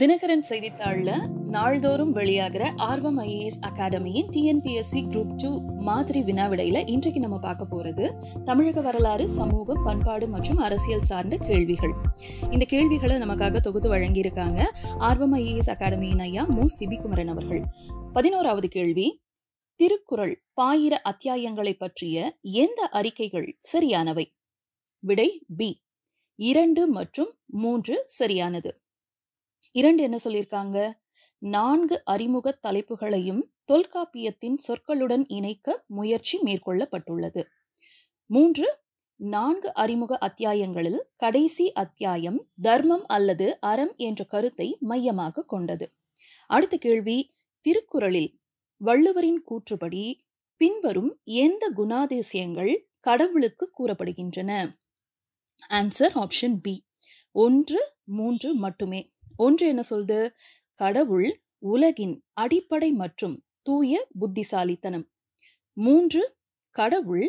தினகரன் செய்தித்தாளில் நாள்தோறும் வெளியாகிற ஆர்வம் ஐஏஎஸ் அகாடமியின் டிஎன்பிஎஸ்சி குரூப் டூ மாதிரி வினாவிடையில இன்றைக்கு நம்ம பார்க்க போறது தமிழக வரலாறு சமூகம் பண்பாடு மற்றும் அரசியல் சார்ந்த கேள்விகள் இந்த கேள்விகளை நமக்காக தொகுத்து வழங்கியிருக்காங்க ஆர்வம் ஐஏஎஸ் அகாடமியின் ஐயா மு சிபிகுமரன் அவர்கள் பதினோராவது கேள்வி திருக்குறள் பாயிர அத்தியாயங்களை பற்றிய எந்த அறிக்கைகள் சரியானவை விடை பி இரண்டு மற்றும் மூன்று சரியானது இரண்டு என்ன சொல்லியிருக்காங்க நான்கு அறிமுக தலைப்புகளையும் தொல்காப்பியத்தின் சொற்களுடன் இணைக்க முயற்சி மேற்கொள்ளப்பட்டுள்ளது மூன்று நான்கு அறிமுக அத்தியாயங்களில் கடைசி அத்தியாயம் தர்மம் அல்லது அறம் என்ற கருத்தை மையமாக கொண்டது அடுத்த கேள்வி திருக்குறளில் வள்ளுவரின் கூற்றுப்படி பின்வரும் எந்த குணாதிசயங்கள் கடவுளுக்கு கூறப்படுகின்றன ஆன்சர் ஆப்ஷன் பி ஒன்று மூன்று மட்டுமே ஒன்று என்ன சொல்து கடவுள் உலகின் அடிப்படை மற்றும் தூய புத்திசாலித்தனம் மூன்று கடவுள்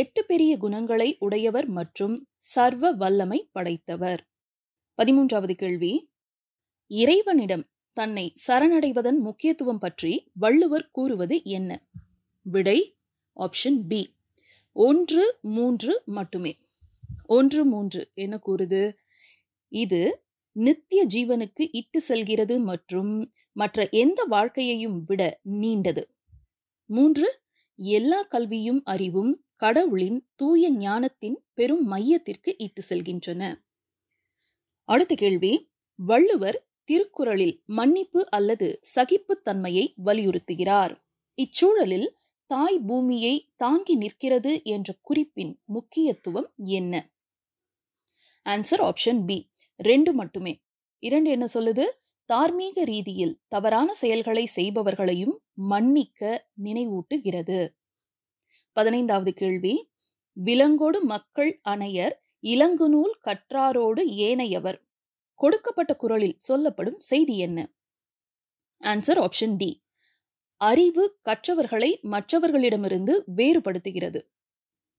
எட்டு பெரிய குணங்களை உடையவர் மற்றும் சர்வ வல்லமை படைத்தவர் பதிமூன்றாவது கேள்வி இறைவனிடம் தன்னை சரணடைவதன் முக்கியத்துவம் பற்றி வள்ளுவர் கூறுவது என்ன விடை ஆப்ஷன் பி ஒன்று மூன்று மட்டுமே ஒன்று மூன்று என்ன கூறுது இது நித்திய ஜீவனுக்கு இட்டு செல்கிறது மற்றும் மற்ற எந்த வாழ்க்கையையும் விட நீண்டது மூன்று எல்லா கல்வியும் அறிவும் கடவுளின் தூய ஞானத்தின் பெரும் மையத்திற்கு இட்டு செல்கின்றன அடுத்த கேள்வி வள்ளுவர் திருக்குறளில் மன்னிப்பு அல்லது சகிப்புத்தன்மையை வலியுறுத்துகிறார் இச்சூழலில் தாய் பூமியை தாங்கி நிற்கிறது என்ற குறிப்பின் முக்கியத்துவம் என்ன ஆன்சர் ஆப்ஷன் பி ரெண்டு மட்டுமே இரண்டு என்ன சொல்லுது தார்மீக ரீதியில் தவறான செயல்களை செய்பவர்களையும் மன்னிக்க நினைவூட்டுகிறது பதினைந்தாவது கேள்வி விலங்கோடு மக்கள் அணையர் நூல் கற்றாரோடு ஏனையவர் கொடுக்கப்பட்ட குரலில் சொல்லப்படும் செய்தி என்ன ஆன்சர் ஆப்ஷன் டி அறிவு கற்றவர்களை மற்றவர்களிடமிருந்து வேறுபடுத்துகிறது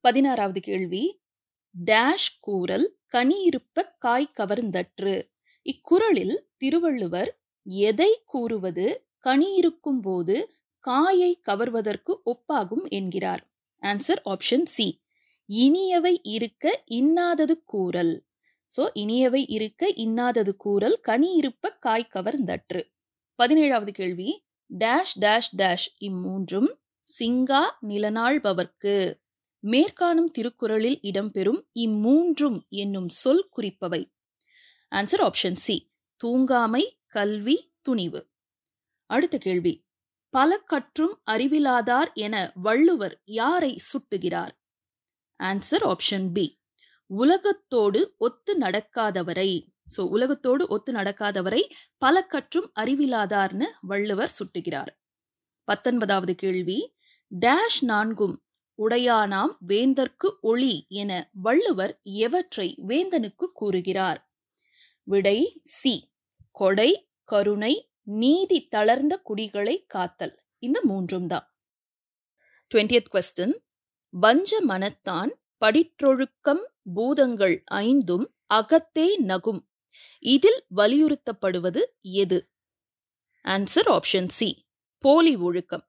பதினாறாவது கேள்வி டேஷ் கூறல் கனியிருப்ப காய் கவர்ந்தற்று இக்குறளில் திருவள்ளுவர் எதை கூறுவது கனியிருக்கும் போது காயை கவர்வதற்கு ஒப்பாகும் என்கிறார் ஆன்சர் ஆப்ஷன் சி இனியவை இருக்க இன்னாதது கூறல் ஸோ இனியவை இருக்க இன்னாதது கூறல் கனி இருப்ப காய் கவர்ந்தற்று பதினேழாவது கேள்வி டேஷ் டேஷ் டேஷ் இம்மூன்றும் சிங்கா நிலநாள்பவர்க்கு மேற்காணும் திருக்குறளில் இடம்பெறும் இம்மூன்றும் என்னும் சொல் குறிப்பவை ஆன்சர் ஆப்ஷன் சி தூங்காமை கல்வி துணிவு அடுத்த கேள்வி பல கற்றும் அறிவிலாதார் என வள்ளுவர் யாரை சுட்டுகிறார் ஆன்சர் ஆப்ஷன் பி உலகத்தோடு ஒத்து நடக்காதவரை ஸோ உலகத்தோடு ஒத்து நடக்காதவரை பல கற்றும் அறிவிலாதார்னு வள்ளுவர் சுட்டுகிறார் பத்தொன்பதாவது கேள்வி டேஷ் நான்கும் உடையானாம் வேந்தர்க்கு ஒளி என வள்ளுவர் எவற்றை வேந்தனுக்கு கூறுகிறார் விடை சி கொடை கருணை நீதி தளர்ந்த குடிகளை காத்தல் இந்த மூன்றும் தான் டுவெண்டியத் கொஸ்டின் வஞ்ச மனத்தான் படிற்றொழுக்கம் பூதங்கள் ஐந்தும் அகத்தே நகும் இதில் வலியுறுத்தப்படுவது எது ஆன்சர் ஆப்ஷன் சி போலி ஒழுக்கம்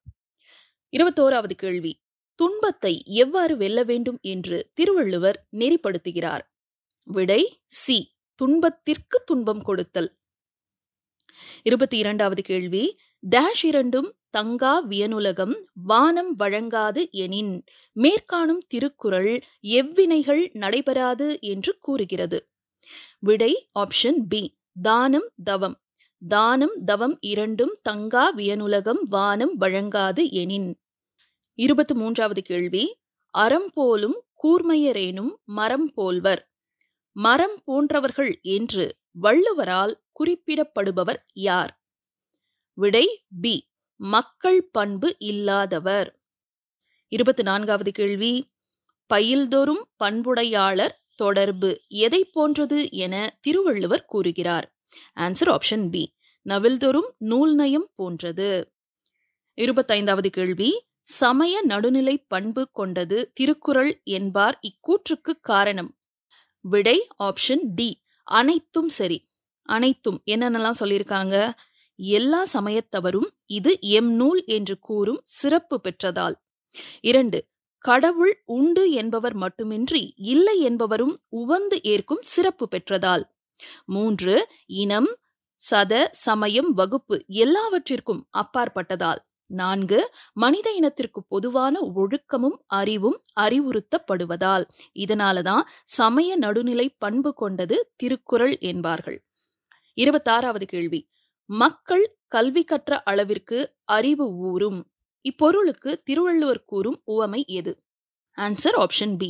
இருபத்தோராவது கேள்வி துன்பத்தை எவ்வாறு வெல்ல வேண்டும் என்று திருவள்ளுவர் நெறிப்படுத்துகிறார் விடை சி துன்பத்திற்கு துன்பம் கொடுத்தல் இருபத்தி இரண்டாவது கேள்வி டேஷ் இரண்டும் தங்கா வியனுலகம் வானம் வழங்காது எனின் மேற்காணும் திருக்குறள் எவ்வினைகள் நடைபெறாது என்று கூறுகிறது விடை ஆப்ஷன் பி தானம் தவம் தானம் தவம் இரண்டும் தங்கா வியனுலகம் வானம் வழங்காது எனின் இருபத்து மூன்றாவது கேள்வி அறம் போலும் கூர்மையரேனும் மரம் போல்வர் மரம் போன்றவர்கள் என்று வள்ளுவரால் குறிப்பிடப்படுபவர் யார் விடை பி மக்கள் பண்பு இல்லாதவர் இருபத்தி நான்காவது கேள்வி பயில்தோறும் பண்புடையாளர் தொடர்பு எதை போன்றது என திருவள்ளுவர் கூறுகிறார் ஆன்சர் ஆப்ஷன் பி நவில்தோறும் நூல் நயம் போன்றது இருபத்தைந்தாவது கேள்வி சமய நடுநிலை பண்பு கொண்டது திருக்குறள் என்பார் இக்கூற்றுக்கு காரணம் விடை ஆப்ஷன் டி அனைத்தும் சரி அனைத்தும் என்னென்னலாம் சொல்லியிருக்காங்க எல்லா சமயத்தவரும் இது எம் நூல் என்று கூறும் சிறப்பு பெற்றதால் இரண்டு கடவுள் உண்டு என்பவர் மட்டுமின்றி இல்லை என்பவரும் உவந்து ஏற்கும் சிறப்பு பெற்றதால் மூன்று இனம் சத சமயம் வகுப்பு எல்லாவற்றிற்கும் அப்பாற்பட்டதால் நான்கு மனித இனத்திற்கு பொதுவான ஒழுக்கமும் அறிவும் அறிவுறுத்தப்படுவதால் இதனாலதான் சமய நடுநிலை பண்பு கொண்டது திருக்குறள் என்பார்கள் இருபத்தாறாவது கேள்வி மக்கள் கல்வி கற்ற அளவிற்கு அறிவு ஊறும் இப்பொருளுக்கு திருவள்ளுவர் கூறும் உவமை எது ஆன்சர் ஆப்ஷன் பி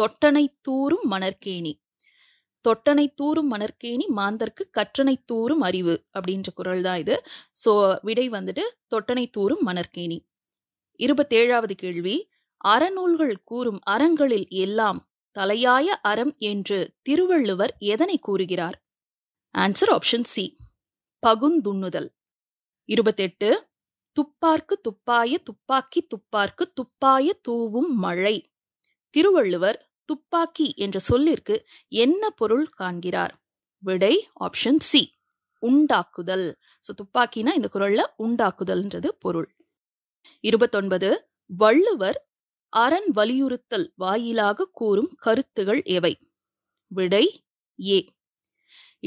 தொட்டனை தூறும் மணற்கேணி தொட்டனை தூரும் மணற்கேணி மாந்தர்க்கு கற்றனை தூரும் அறிவு அப்படின்ற குரல் தான் இது ஸோ விடை வந்துட்டு தொட்டனை தூரும் மணற்கேணி இருபத்தேழாவது கேள்வி அறநூல்கள் கூறும் அறங்களில் எல்லாம் தலையாய அறம் என்று திருவள்ளுவர் எதனை கூறுகிறார் ஆன்சர் ஆப்ஷன் சி பகுந்துண்ணுதல் இருபத்தெட்டு துப்பார்க்கு துப்பாய துப்பாக்கி துப்பார்க்கு துப்பாய தூவும் மழை திருவள்ளுவர் துப்பாக்கி என்ற சொல்லிற்கு என்ன பொருள் காண்கிறார் விடை ஆப்ஷன் சி உண்டாக்குதல் ஸோ துப்பாக்கினா இந்த குரல்ல உண்டாக்குதல்ன்றது பொருள் இருபத்தொன்பது வள்ளுவர் அரண் வலியுறுத்தல் வாயிலாக கூறும் கருத்துகள் எவை விடை ஏ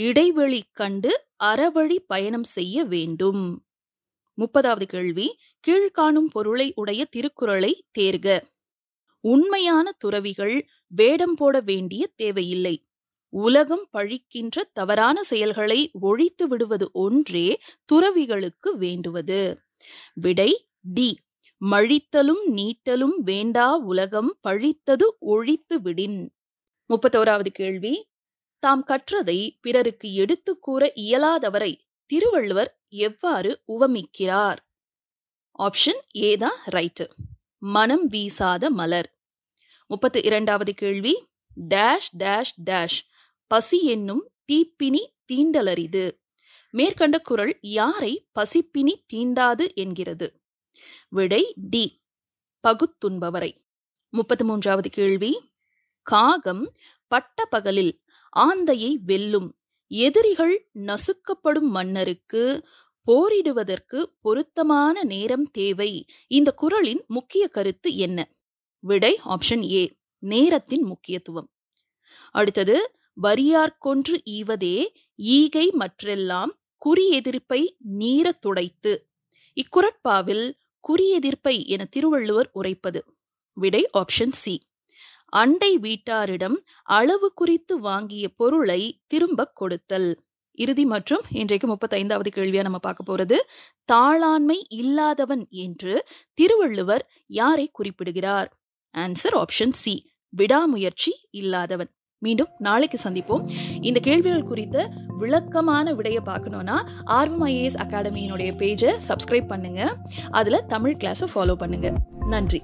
இடைவெளி கண்டு அறவழி பயணம் செய்ய வேண்டும் முப்பதாவது கேள்வி கீழ்காணும் பொருளை உடைய திருக்குறளை தேர்க உண்மையான துறவிகள் வேடம் போட வேண்டிய தேவையில்லை உலகம் பழிக்கின்ற தவறான செயல்களை ஒழித்து விடுவது ஒன்றே துறவிகளுக்கு வேண்டுவது விடை டி மழித்தலும் நீட்டலும் வேண்டா உலகம் பழித்தது ஒழித்து விடின் முப்பத்தோராவது கேள்வி தாம் கற்றதை பிறருக்கு எடுத்து கூற இயலாதவரை திருவள்ளுவர் எவ்வாறு உவமிக்கிறார் ஆப்ஷன் ஏதான் ரைட்டு மனம் வீசாத மலர் முப்பத்து இரண்டாவது கேள்வி டேஷ் டேஷ் டேஷ் பசி என்னும் தீப்பினி தீண்டலரிது மேற்கண்ட குரல் யாரை பசிப்பினி தீண்டாது என்கிறது விடை டி பகுத்துன்பவரை முப்பத்தி மூன்றாவது கேள்வி காகம் பட்ட பகலில் ஆந்தையை வெல்லும் எதிரிகள் நசுக்கப்படும் மன்னருக்கு போரிடுவதற்கு பொருத்தமான நேரம் தேவை இந்த குரலின் முக்கிய கருத்து என்ன விடை ஆப்ஷன் ஏ நேரத்தின் முக்கியத்துவம் அடுத்தது வரியார்கொன்று ஈவதே ஈகை மற்றெல்லாம் குறி எதிர்ப்பை நீரத் துடைத்து இக்குரட்பாவில் குறி எதிர்ப்பை என திருவள்ளுவர் உரைப்பது விடை ஆப்ஷன் சி அண்டை வீட்டாரிடம் அளவு குறித்து வாங்கிய பொருளை திரும்ப கொடுத்தல் இறுதி மற்றும் இன்றைக்கு முப்பத்தைந்தாவது கேள்வியா நம்ம பார்க்க போறது தாளாண்மை இல்லாதவன் என்று திருவள்ளுவர் யாரை குறிப்பிடுகிறார் ஆன்சர் ஆப்ஷன் சி விடாமுயற்சி இல்லாதவன் மீண்டும் நாளைக்கு சந்திப்போம் இந்த கேள்விகள் குறித்த விளக்கமான விடையை பார்க்கணுன்னா ஆர்வம் ஐஏஎஸ் அகாடமியினுடைய பேஜை சப்ஸ்கிரைப் பண்ணுங்கள் அதில் தமிழ் கிளாஸை ஃபாலோ பண்ணுங்கள் நன்றி